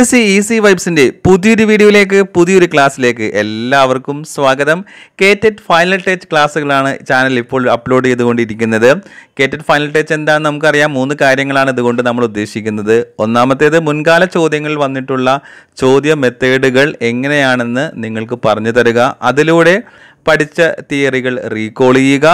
S C easy വൈബ്സിന്റെ പുതിയൊരു വീഡിയോയിലേക്ക് പുതിയൊരു ക്ലാസ്സിലേക്ക് എല്ലാവർക്കും സ്വാഗതം കേറ്റഡ് ഫൈനൽ ടച്ച് ക്ലാസ്സുകളാണ് ചാനൽ ഇപ്പോൾ അപ്ലോഡ് ചെയ്തുകൊണ്ടിരിക്കുന്നത് കേറ്റഡ് ഫൈനൽ ടച്ച് എന്താണെന്ന് നമുക്കറിയാം മൂന്ന് കാര്യങ്ങളാണ് ഇതുകൊണ്ട് നമ്മൾ ഉദ്ദേശിക്കുന്നത് ഒന്നാമത്തേത് മുൻകാല ചോദ്യങ്ങളിൽ വന്നിട്ടുള്ള ചോദ്യ മെത്തേഡുകൾ എങ്ങനെയാണെന്ന് നിങ്ങൾക്ക് പറഞ്ഞു തരിക അതിലൂടെ പഠിച്ച തിയറികൾ റീകോൾ ചെയ്യുക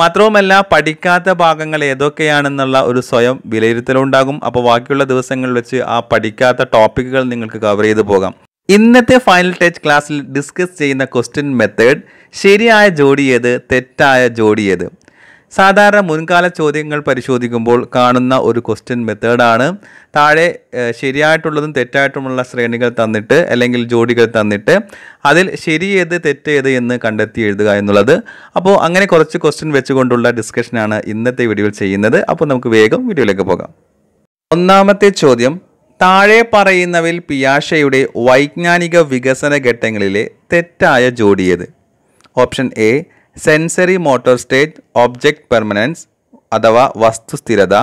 മാത്രവുമല്ല പഠിക്കാത്ത ഭാഗങ്ങൾ ഏതൊക്കെയാണെന്നുള്ള ഒരു സ്വയം വിലയിരുത്തലുണ്ടാകും അപ്പോൾ ബാക്കിയുള്ള ദിവസങ്ങളിൽ വെച്ച് ആ പഠിക്കാത്ത ടോപ്പിക്കുകൾ നിങ്ങൾക്ക് കവർ ചെയ്ത് പോകാം ഇന്നത്തെ ഫൈനൽ ടച്ച് ക്ലാസ്സിൽ ഡിസ്കസ് ചെയ്യുന്ന ക്വസ്റ്റ്യൻ മെത്തേഡ് ശരിയായ ജോഡി ഏത് തെറ്റായ ജോഡി ഏത് സാധാരണ മുൻകാല ചോദ്യങ്ങൾ പരിശോധിക്കുമ്പോൾ കാണുന്ന ഒരു ക്വസ്റ്റ്യൻ മെത്തേഡാണ് താഴെ ശരിയായിട്ടുള്ളതും തെറ്റായിട്ടുമുള്ള ശ്രേണികൾ തന്നിട്ട് അല്ലെങ്കിൽ ജോഡികൾ തന്നിട്ട് അതിൽ ശരി തെറ്റ് തെറ്റേത് എന്ന് കണ്ടെത്തി എഴുതുക എന്നുള്ളത് അപ്പോൾ അങ്ങനെ കുറച്ച് ക്വസ്റ്റ്യൻ വെച്ചുകൊണ്ടുള്ള ഡിസ്കഷനാണ് ഇന്നത്തെ വീഡിയോയിൽ ചെയ്യുന്നത് അപ്പോൾ നമുക്ക് വേഗം വീഡിയോയിലേക്ക് പോകാം ഒന്നാമത്തെ ചോദ്യം താഴെ പറയുന്നവയിൽ പിയാഷയുടെ വൈജ്ഞാനിക വികസന ഘട്ടങ്ങളിലെ തെറ്റായ ജോഡിയേത് option A sensory motor stage object permanence അഥവാ വസ്തുസ്ഥിരത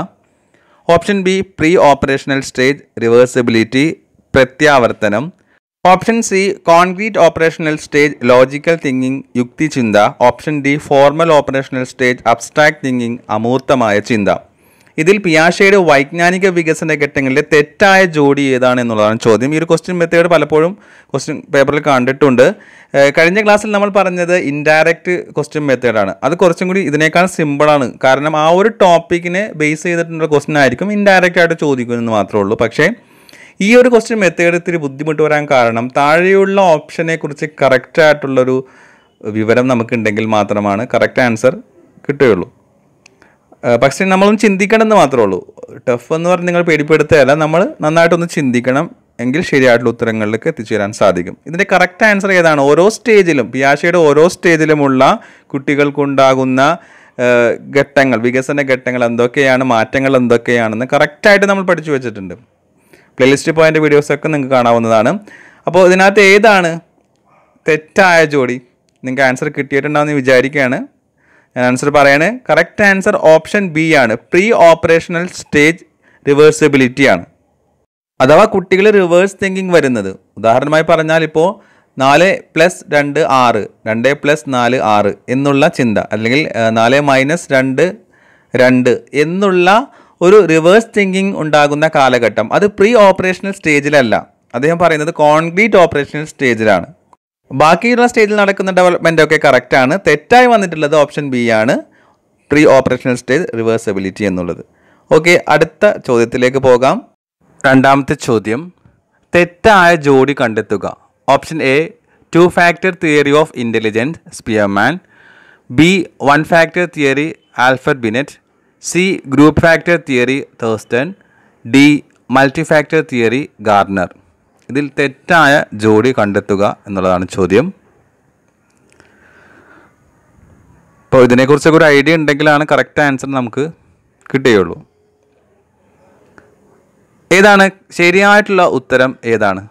option B pre operational stage reversibility പ്രത്യാവർത്തനം option C concrete operational stage logical thinking യുക്തിചിന്ത option D formal operational stage abstract thinking അമൂർത്തമായ ചിന്ത ഇതിൽ പിയാഷയുടെ വൈജ്ഞാനിക വികസന ഘട്ടങ്ങളിലെ തെറ്റായ ജോഡി ഏതാണ് എന്നുള്ളതാണ് ചോദ്യം ഈ ഒരു ക്വസ്റ്റ്യൻ മെത്തേഡ് പലപ്പോഴും ക്വസ്റ്റ്യൻ പേപ്പറിൽ കണ്ടിട്ടുണ്ട് കഴിഞ്ഞ ക്ലാസ്സിൽ നമ്മൾ പറഞ്ഞത് ഇൻഡയറക്റ്റ് ക്വസ്റ്റ്യൻ മെത്തേഡാണ് അത് കുറച്ചും കൂടി ഇതിനേക്കാൾ സിമ്പിളാണ് കാരണം ആ ഒരു ടോപ്പിക്കിനെ ബേസ് ചെയ്തിട്ടുള്ള ക്വസ്റ്റ്യൻ ആയിരിക്കും ഇൻഡയറക്റ്റ് ആയിട്ട് ചോദിക്കുമെന്ന് മാത്രമേ ഉള്ളൂ പക്ഷേ ഈ ഒരു ക്വസ്റ്റ്യൻ മെത്തേഡ് ഇത്തിരി ബുദ്ധിമുട്ട് വരാൻ കാരണം താഴെയുള്ള ഓപ്ഷനെക്കുറിച്ച് കറക്റ്റായിട്ടുള്ളൊരു വിവരം നമുക്കുണ്ടെങ്കിൽ മാത്രമാണ് കറക്റ്റ് ആൻസർ കിട്ടുകയുള്ളൂ പക്ഷേ നമ്മളൊന്ന് എന്ന് മാത്രമേ ഉള്ളൂ ടഫ് എന്ന് പറഞ്ഞ് നിങ്ങൾ പേടിപ്പെടുത്തുകയല്ല നമ്മൾ നന്നായിട്ടൊന്ന് ചിന്തിക്കണം എങ്കിൽ ശരിയായിട്ടുള്ള ഉത്തരങ്ങളിലേക്ക് എത്തിച്ചേരാൻ സാധിക്കും ഇതിൻ്റെ കറക്റ്റ് ആൻസർ ഏതാണ് ഓരോ സ്റ്റേജിലും പിയാശയുടെ ഓരോ സ്റ്റേജിലുമുള്ള കുട്ടികൾക്കുണ്ടാകുന്ന ഘട്ടങ്ങൾ വികസന ഘട്ടങ്ങൾ എന്തൊക്കെയാണ് മാറ്റങ്ങൾ എന്തൊക്കെയാണെന്ന് കറക്റ്റായിട്ട് നമ്മൾ പഠിച്ചു വെച്ചിട്ടുണ്ട് പ്ലേലിസ്റ്റ് പോയിൻ്റ് വീഡിയോസൊക്കെ നിങ്ങൾക്ക് കാണാവുന്നതാണ് അപ്പോൾ ഇതിനകത്ത് ഏതാണ് തെറ്റായ ജോഡി നിങ്ങൾക്ക് ആൻസർ കിട്ടിയിട്ടുണ്ടാവുമെന്ന് വിചാരിക്കുകയാണ് ഞാൻ ആൻസർ പറയാണ് കറക്റ്റ് ആൻസർ ഓപ്ഷൻ ബി ആണ് പ്രീ ഓപ്പറേഷണൽ സ്റ്റേജ് റിവേഴ്സിബിലിറ്റി ആണ് അഥവാ കുട്ടികൾ റിവേഴ്സ് തിങ്കിങ് വരുന്നത് ഉദാഹരണമായി പറഞ്ഞാൽ ഇപ്പോൾ നാല് പ്ലസ് രണ്ട് ആറ് രണ്ട് പ്ലസ് നാല് ആറ് എന്നുള്ള ചിന്ത അല്ലെങ്കിൽ നാല് മൈനസ് രണ്ട് രണ്ട് എന്നുള്ള ഒരു റിവേഴ്സ് തിങ്കിങ് ഉണ്ടാകുന്ന കാലഘട്ടം അത് പ്രീ ഓപ്പറേഷണൽ സ്റ്റേജിലല്ല അദ്ദേഹം പറയുന്നത് കോൺക്രീറ്റ് ഓപ്പറേഷണൽ സ്റ്റേജിലാണ് ബാക്കിയുള്ള സ്റ്റേജിൽ നടക്കുന്ന ഡെവലപ്മെൻ്റ് ഒക്കെ കറക്റ്റാണ് തെറ്റായി വന്നിട്ടുള്ളത് ഓപ്ഷൻ ബി ആണ് പ്രീ ഓപ്പറേഷണൽ സ്റ്റേജ് റിവേഴ്സബിലിറ്റി എന്നുള്ളത് ഓക്കെ അടുത്ത ചോദ്യത്തിലേക്ക് പോകാം രണ്ടാമത്തെ ചോദ്യം തെറ്റായ ജോഡി കണ്ടെത്തുക option A two factor theory of intelligence Spearman B one factor theory Alfred Binet C group factor theory Thurstone D multi factor theory Gardner ഇതിൽ തെറ്റായ ജോഡി കണ്ടെത്തുക എന്നുള്ളതാണ് ചോദ്യം അപ്പോൾ ഇതിനെക്കുറിച്ചൊക്കെ ഒരു ഐഡിയ ഉണ്ടെങ്കിലാണ് കറക്റ്റ് ആൻസർ നമുക്ക് കിട്ടുകയുള്ളൂ ഏതാണ് ശരിയായിട്ടുള്ള ഉത്തരം ഏതാണ്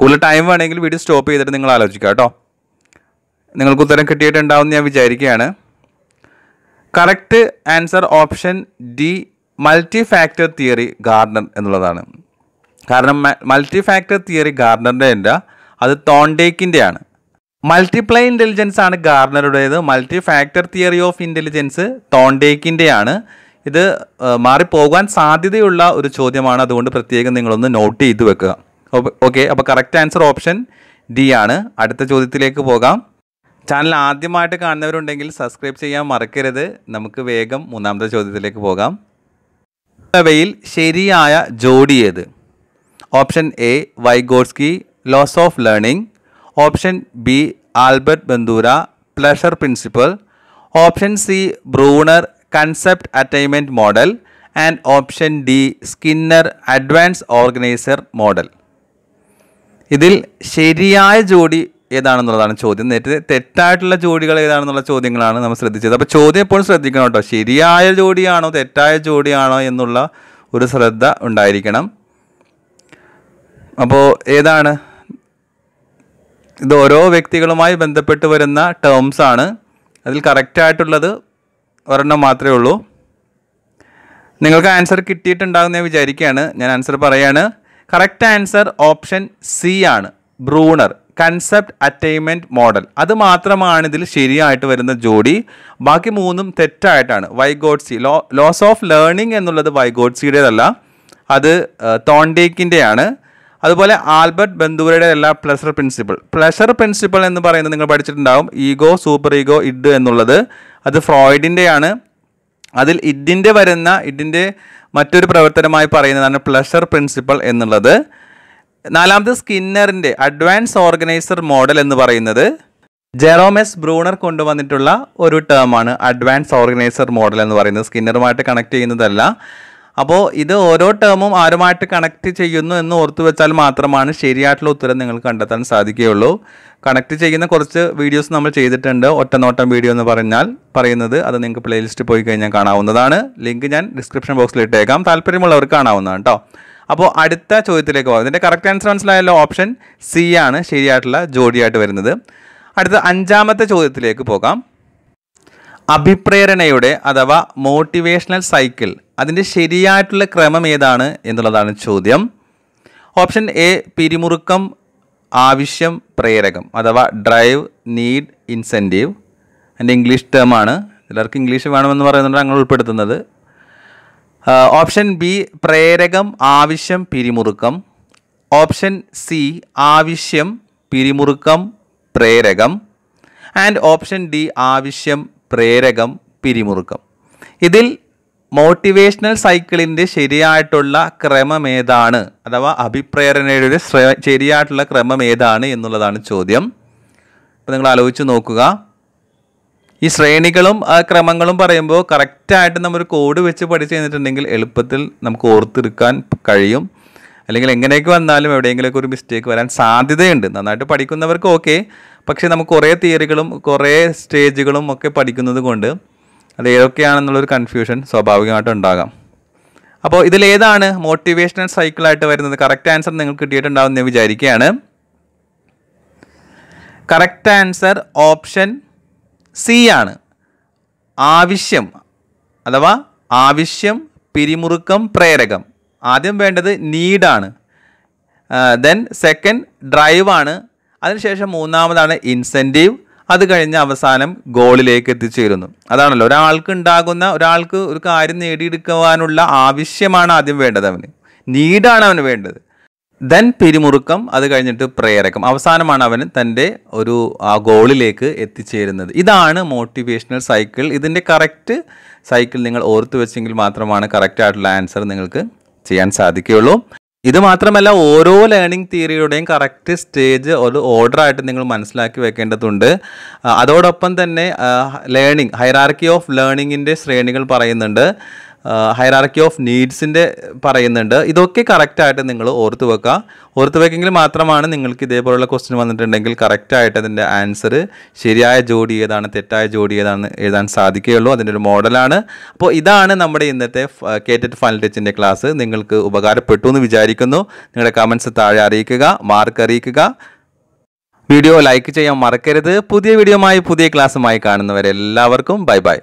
കൂടുതൽ ടൈം വേണമെങ്കിൽ വീഡിയോ സ്റ്റോപ്പ് ചെയ്തിട്ട് നിങ്ങൾ ആലോചിക്കുക കേട്ടോ നിങ്ങൾക്ക് ഉത്തരം കിട്ടിയിട്ടുണ്ടാവും ഞാൻ വിചാരിക്കുകയാണ് correct answer option D multi factor theory Gardner എന്നുള്ളതാണ് കാരണം മൾട്ടി ഫാക്ടർ തിയറി ഗാർഡനറിൻ്റെ അല്ല അത് തോണ്ടേക്കിൻ്റെയാണ് മൾട്ടിപ്ലൈ ഇൻ്റലിജൻസ് ആണ് ഗാർഡനറുടേത് multi factor theory of intelligence തോണ്ടേക്കിൻ്റെയാണ് ഇത് മാറിപ്പോകാൻ സാധ്യതയുള്ള ഒരു ചോദ്യമാണ് അതുകൊണ്ട് പ്രത്യേകം നിങ്ങളൊന്ന് നോട്ട് ചെയ്ത് വെക്കുക ഓക്കെ അപ്പോൾ കറക്റ്റ് ആൻസർ ഓപ്ഷൻ ഡി ആണ് അടുത്ത ചോദ്യത്തിലേക്ക് പോകാം ചാനൽ ആദ്യമായിട്ട് കാണുന്നവരുണ്ടെങ്കിൽ സബ്സ്ക്രൈബ് ചെയ്യാൻ മറക്കരുത് നമുക്ക് വേഗം മൂന്നാമത്തെ ചോദ്യത്തിലേക്ക് പോകാം വയിൽ ശരിയായ ജോഡി ഏത് option A Vygotsky laws of learning option B Albert Bandura pleasure principle option C Bruner concept attainment model and option D Skinner advance organiser model ഇതിൽ ശരിയായ ജോഡി ഏതാണെന്നുള്ളതാണ് ചോദ്യം നേരത്തെ തെറ്റായിട്ടുള്ള ജോഡികൾ ഏതാണെന്നുള്ള ചോദ്യങ്ങളാണ് നമ്മൾ ശ്രദ്ധിച്ചത് അപ്പോൾ ചോദ്യം എപ്പോഴും ശ്രദ്ധിക്കണം കേട്ടോ ശരിയായ ജോഡിയാണോ തെറ്റായ ജോഡിയാണോ എന്നുള്ള ഒരു ശ്രദ്ധ ഉണ്ടായിരിക്കണം അപ്പോൾ ഏതാണ് ഇത് ഓരോ വ്യക്തികളുമായി ബന്ധപ്പെട്ട് വരുന്ന ടേംസ് ആണ് അതിൽ കറക്റ്റായിട്ടുള്ളത് ഒരെണ്ണം മാത്രമേ ഉള്ളൂ നിങ്ങൾക്ക് ആൻസർ കിട്ടിയിട്ടുണ്ടാകുന്ന വിചാരിക്കുകയാണ് ഞാൻ ആൻസർ പറയാണ് കറക്റ്റ് ആൻസർ ഓപ്ഷൻ സി ആണ് ബ്രൂണർ കൺസെപ്റ്റ് അറ്റൈൻമെൻറ്റ് മോഡൽ അത് മാത്രമാണ് ഇതിൽ ശരിയായിട്ട് വരുന്ന ജോഡി ബാക്കി മൂന്നും തെറ്റായിട്ടാണ് Vygotsky law laws of learning എന്നുള്ളത് വൈഗോഡ്സിയുടേതല്ല അത് തോണ്ടേക്കിൻ്റെയാണ് ആണ് അതുപോലെ ആൽബർട്ട് ബന്ധുവരുടെ എല്ലാ പ്ലഷർ പ്രിൻസിപ്പിൾ പ്ലഷർ പ്രിൻസിപ്പിൾ എന്ന് പറയുന്നത് നിങ്ങൾ പഠിച്ചിട്ടുണ്ടാവും ഈഗോ സൂപ്പർ ഈഗോ ഇഡ് എന്നുള്ളത് അത് ഫ്രോയിഡിൻ്റെയാണ് അതിൽ ഇഡിൻ്റെ വരുന്ന ഇഡിൻ്റെ മറ്റൊരു പ്രവർത്തനമായി പറയുന്നതാണ് പ്ലഷർ പ്രിൻസിപ്പിൾ എന്നുള്ളത് നാലാമത് സ്കിന്നറിൻ്റെ അഡ്വാൻസ് ഓർഗനൈസർ മോഡൽ എന്ന് പറയുന്നത് ജെറോമെസ് ബ്രൂണർ കൊണ്ടുവന്നിട്ടുള്ള ഒരു ടേമാണ് അഡ്വാൻസ് ഓർഗനൈസർ മോഡൽ എന്ന് പറയുന്നത് സ്കിന്നറുമായിട്ട് കണക്ട് ചെയ്യുന്നതല്ല അപ്പോൾ ഇത് ഓരോ ടേമും ആരുമായിട്ട് കണക്ട് ചെയ്യുന്നു എന്ന് ഓർത്തു വെച്ചാൽ മാത്രമാണ് ശരിയായിട്ടുള്ള ഉത്തരം നിങ്ങൾക്ക് കണ്ടെത്താൻ സാധിക്കുകയുള്ളൂ കണക്ട് ചെയ്യുന്ന കുറച്ച് വീഡിയോസ് നമ്മൾ ചെയ്തിട്ടുണ്ട് ഒറ്റനോട്ടം വീഡിയോ എന്ന് പറഞ്ഞാൽ പറയുന്നത് അത് നിങ്ങൾക്ക് പ്ലേലിസ്റ്റ് പോയി കഴിഞ്ഞാൽ കാണാവുന്നതാണ് ലിങ്ക് ഞാൻ ഡിസ്ക്രിപ്ഷൻ ബോക്സിൽ ഇട്ടേക്കാം താല്പര്യമുള്ളവർക്ക് കാണാവുന്നതാണ് കേട്ടോ അപ്പോൾ അടുത്ത ചോദ്യത്തിലേക്ക് പോകാം ഇതിൻ്റെ കറക്റ്റ് ആൻസർ മനസ്സിലായല്ലോ ഓപ്ഷൻ സി ആണ് ശരിയായിട്ടുള്ള ജോഡിയായിട്ട് വരുന്നത് അടുത്ത അഞ്ചാമത്തെ ചോദ്യത്തിലേക്ക് പോകാം അഭിപ്രേരണയുടെ അഥവാ മോട്ടിവേഷണൽ സൈക്കിൾ അതിൻ്റെ ശരിയായിട്ടുള്ള ക്രമം ഏതാണ് എന്നുള്ളതാണ് ചോദ്യം ഓപ്ഷൻ എ പിരിമുറുക്കം ആവശ്യം പ്രേരകം അഥവാ ഡ്രൈവ് നീഡ് ഇൻസെൻറ്റീവ് അതിൻ്റെ ഇംഗ്ലീഷ് ടേമാണ് ചിലർക്ക് ഇംഗ്ലീഷ് വേണമെന്ന് പറയുന്നുണ്ട് അങ്ങനെ ഉൾപ്പെടുത്തുന്നത് ഓപ്ഷൻ uh, ബി പ്രേരകം ആവശ്യം പിരിമുറുക്കം ഓപ്ഷൻ സി ആവശ്യം പിരിമുറുക്കം പ്രേരകം ആൻഡ് ഓപ്ഷൻ ഡി ആവശ്യം പ്രേരകം പിരിമുറുക്കം ഇതിൽ മോട്ടിവേഷണൽ സൈക്കിളിൻ്റെ ശരിയായിട്ടുള്ള ക്രമം ഏതാണ് അഥവാ അഭിപ്രേരണയുടെ ശരിയായിട്ടുള്ള ക്രമം ഏതാണ് എന്നുള്ളതാണ് ചോദ്യം അപ്പോൾ നിങ്ങൾ ആലോചിച്ച് നോക്കുക ഈ ശ്രേണികളും ക്രമങ്ങളും പറയുമ്പോൾ കറക്റ്റായിട്ട് നമ്മൾ കോഡ് വെച്ച് പഠിച്ചു കഴിഞ്ഞിട്ടുണ്ടെങ്കിൽ എളുപ്പത്തിൽ നമുക്ക് ഓർത്തെടുക്കാൻ കഴിയും അല്ലെങ്കിൽ എങ്ങനെയൊക്കെ വന്നാലും എവിടെയെങ്കിലുമൊക്കെ ഒരു മിസ്റ്റേക്ക് വരാൻ സാധ്യതയുണ്ട് നന്നായിട്ട് പഠിക്കുന്നവർക്ക് ഓക്കെ പക്ഷേ നമുക്ക് കുറേ തിയറികളും കുറേ സ്റ്റേജുകളും ഒക്കെ പഠിക്കുന്നത് കൊണ്ട് അത് ഏതൊക്കെയാണെന്നുള്ളൊരു കൺഫ്യൂഷൻ സ്വാഭാവികമായിട്ട് ഉണ്ടാകാം അപ്പോൾ ഇതിലേതാണ് മോട്ടിവേഷണൽ സൈക്കിളായിട്ട് വരുന്നത് കറക്റ്റ് ആൻസർ നിങ്ങൾക്ക് കിട്ടിയിട്ടുണ്ടാവും എന്ന് വിചാരിക്കുകയാണ് കറക്റ്റ് ആൻസർ ഓപ്ഷൻ സി ആണ് ആവശ്യം അഥവാ ആവശ്യം പിരിമുറുക്കം പ്രേരകം ആദ്യം വേണ്ടത് നീഡാണ് ദെൻ സെക്കൻഡ് ഡ്രൈവാണ് അതിനുശേഷം മൂന്നാമതാണ് ഇൻസെൻറ്റീവ് അത് കഴിഞ്ഞ് അവസാനം ഗോളിലേക്ക് എത്തിച്ചേരുന്നു അതാണല്ലോ ഒരാൾക്ക് ഉണ്ടാകുന്ന ഒരാൾക്ക് ഒരു കാര്യം നേടിയെടുക്കുവാനുള്ള ആവശ്യമാണ് ആദ്യം വേണ്ടത് അവന് നീഡാണ് അവന് വേണ്ടത് ദെൻ പിരിമുറുക്കം അത് കഴിഞ്ഞിട്ട് പ്രേരക്കം അവസാനമാണ് അവൻ തൻ്റെ ഒരു ആ ഗോളിലേക്ക് എത്തിച്ചേരുന്നത് ഇതാണ് മോട്ടിവേഷണൽ സൈക്കിൾ ഇതിൻ്റെ കറക്റ്റ് സൈക്കിൾ നിങ്ങൾ ഓർത്തു വെച്ചെങ്കിൽ മാത്രമാണ് കറക്റ്റായിട്ടുള്ള ആൻസർ നിങ്ങൾക്ക് ചെയ്യാൻ സാധിക്കുകയുള്ളൂ ഇത് മാത്രമല്ല ഓരോ ലേണിംഗ് തിയറിയുടെയും കറക്റ്റ് സ്റ്റേജ് ഒരു ഓർഡർ ആയിട്ട് നിങ്ങൾ മനസ്സിലാക്കി വെക്കേണ്ടതുണ്ട് അതോടൊപ്പം തന്നെ ലേണിംഗ് ഹൈറാർക്കി ഓഫ് ലേണിങ്ങിൻ്റെ ശ്രേണികൾ പറയുന്നുണ്ട് ഹൈറാർക്കി ഓഫ് നീഡ്സിൻ്റെ പറയുന്നുണ്ട് ഇതൊക്കെ കറക്റ്റായിട്ട് നിങ്ങൾ ഓർത്ത് വെക്കുക ഓർത്ത് വെക്കെങ്കിൽ മാത്രമാണ് നിങ്ങൾക്ക് ഇതേപോലുള്ള ക്വസ്റ്റ്യൻ വന്നിട്ടുണ്ടെങ്കിൽ കറക്റ്റായിട്ട് അതിൻ്റെ ആൻസർ ശരിയായ ജോഡി ഏതാണ് തെറ്റായ ജോഡി ഏതാണ് എഴുതാൻ സാധിക്കുകയുള്ളൂ അതിൻ്റെ ഒരു മോഡലാണ് അപ്പോൾ ഇതാണ് നമ്മുടെ ഇന്നത്തെ കേറ്ററ്റ് ഫൈനൽ ടച്ചിൻ്റെ ക്ലാസ് നിങ്ങൾക്ക് ഉപകാരപ്പെട്ടു എന്ന് വിചാരിക്കുന്നു നിങ്ങളുടെ കമൻസ് താഴെ അറിയിക്കുക മാർക്ക് അറിയിക്കുക വീഡിയോ ലൈക്ക് ചെയ്യാൻ മറക്കരുത് പുതിയ വീഡിയോമായി പുതിയ ക്ലാസ്സുമായി കാണുന്നവരെ എല്ലാവർക്കും ബൈ ബൈ